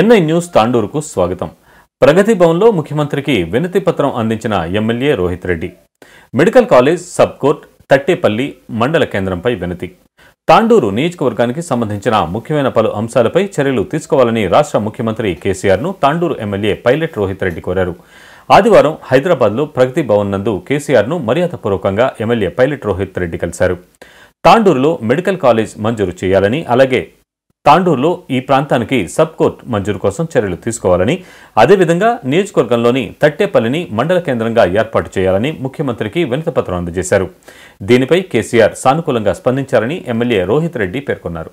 NI news తాండూరుకు స్వాగతం ప్రగతి భవన్లో ముఖ్యమంత్రికి వినతి పత్రం అందించిన MLA Rohit Reddy medical college sub court Tattepalli మండల కేంద్రంపై వినతి తాండూరు నియోజకవర్గానికి సంబంధించిన ముఖ్యమైన పలు అంశాలపై చర్యలు తీసుకోవాలని రాష్ట్ర ముఖ్యమంత్రి కేసీఆర్ను తాండూరు ఎమ్మెల్యే పైలట్ రోహిత్ రెడ్డి కోరారు ఆదివారం హైదరాబాద్లో ప్రగతి భవన్ నందు కేసీఆర్ను మర్యాదపూర్వకంగా ఎమ్మెల్యే పైలట్ రోహిత్ రెడ్డి కలిశారు తాండూరులో మెడికల్ కాలేజ్ మంజూరు చేయాలని అలాగే తాండూరులో ఈ ప్రాంతానికి సబ్ కోర్ట్ మంజూరు కోసం చర్యలు తీసుకోవాలని అదేవిధంగా నియోజకవర్గంలోని తట్టేపల్లిని మండల కేంద్రంగా ఏర్పాటు చేయాలని ముఖ్యమంత్రికి వినతిపత్రం అందజేశారు దీనిపై కేసీఆర్ సానుకూలంగా స్పందించారని ఎమ్మెల్యే రోహిత్ రెడ్డి పేర్కొన్నారు